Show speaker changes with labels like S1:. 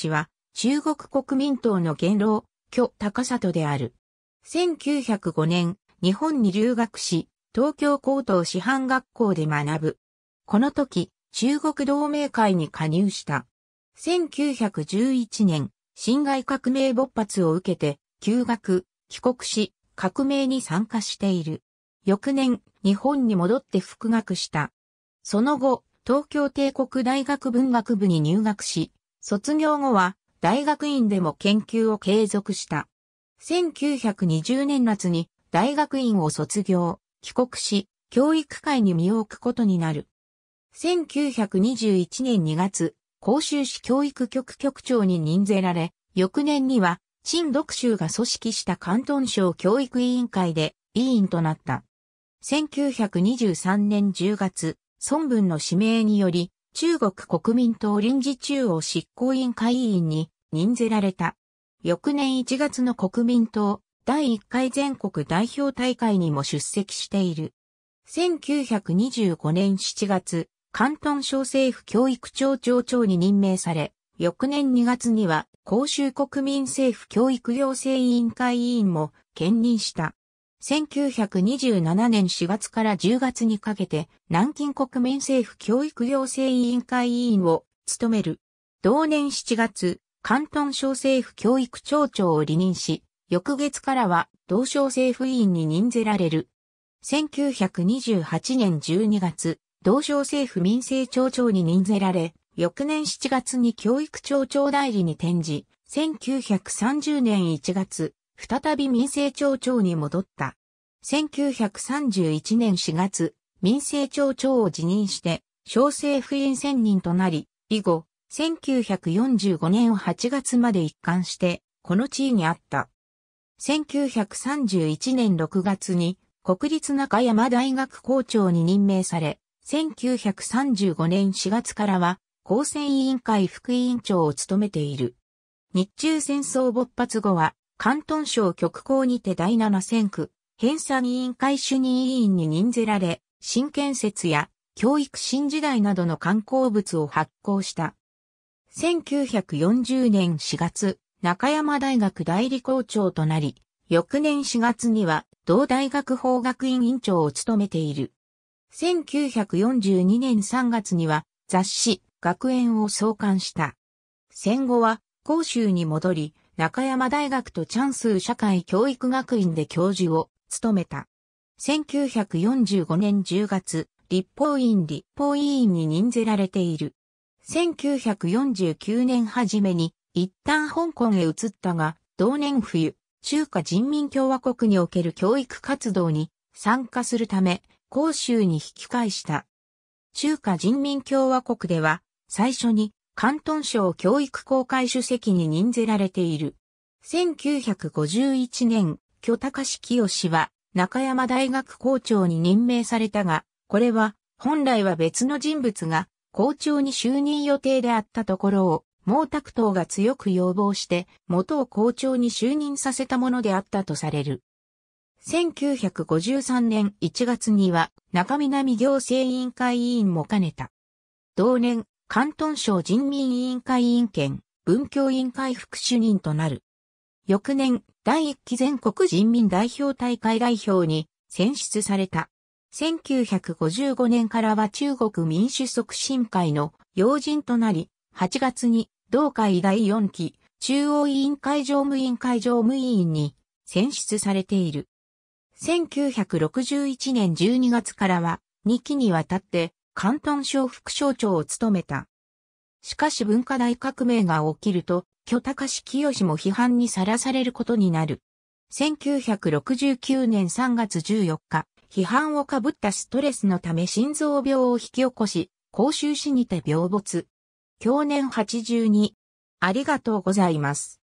S1: 地は、中国国民党の元老、居高里である。1905年、日本に留学し、東京高等師範学校で学ぶ。この時、中国同盟会に加入した。1911年、辛亥革命勃発を受けて、休学、帰国し、革命に参加している。翌年、日本に戻って復学した。その後、東京帝国大学文学部に入学し、卒業後は大学院でも研究を継続した。1920年夏に大学院を卒業、帰国し、教育界に身を置くことになる。1921年2月、甲州市教育局局長に任ぜられ、翌年には、陳独州が組織した関東省教育委員会で委員となった。1923年10月、孫文の指名により、中国国民党臨時中央執行委員会委員に任ぜられた。翌年1月の国民党第1回全国代表大会にも出席している。1925年7月、関東省政府教育庁長長に任命され、翌年2月には、公衆国民政府教育行政委員会委員も兼任した。1927年4月から10月にかけて、南京国民政府教育行政委員会委員を務める。同年7月、関東省政府教育庁長を離任し、翌月からは同省政府委員に任ぜられる。1928年12月、同省政府民政庁長に任ぜられ、翌年7月に教育庁長代理に転じ、1930年1月、再び民政庁長に戻った。1931年4月、民政庁長を辞任して、小政府院選任となり、以後、1945年8月まで一貫して、この地位にあった。1931年6月に、国立中山大学校長に任命され、1935年4月からは、公選委員会副委員長を務めている。日中戦争勃発後は、関東省極光にて第7選区、編纂委員会主任委員に任ぜられ、新建設や教育新時代などの観光物を発行した。1940年4月、中山大学代理校長となり、翌年4月には同大学法学院院長を務めている。1942年3月には雑誌学園を創刊した。戦後は甲州に戻り、中山大学とチャンスー社会教育学院で教授を務めた。1945年10月、立法院立法委員に任ぜられている。1949年初めに一旦香港へ移ったが、同年冬、中華人民共和国における教育活動に参加するため、広州に引き返した。中華人民共和国では、最初に関東省教育公開主席に任ぜられている。1951年、巨高志清は中山大学校長に任命されたが、これは本来は別の人物が校長に就任予定であったところを毛沢東が強く要望して元を校長に就任させたものであったとされる。1953年1月には中南行政委員会委員も兼ねた。同年、関東省人民委員会委員兼文教委員会副主任となる。翌年、第1期全国人民代表大会代表に選出された。1955年からは中国民主促進会の要人となり、8月に同会第4期中央委員会常務委員会常務委員に選出されている。1961年12月からは2期にわたって広東省副省長を務めた。しかし文化大革命が起きると、巨高志清も批判にさらされることになる。1969年3月14日、批判をかぶったストレスのため心臓病を引き起こし、甲州死にて病没。去年82。ありがとうございます。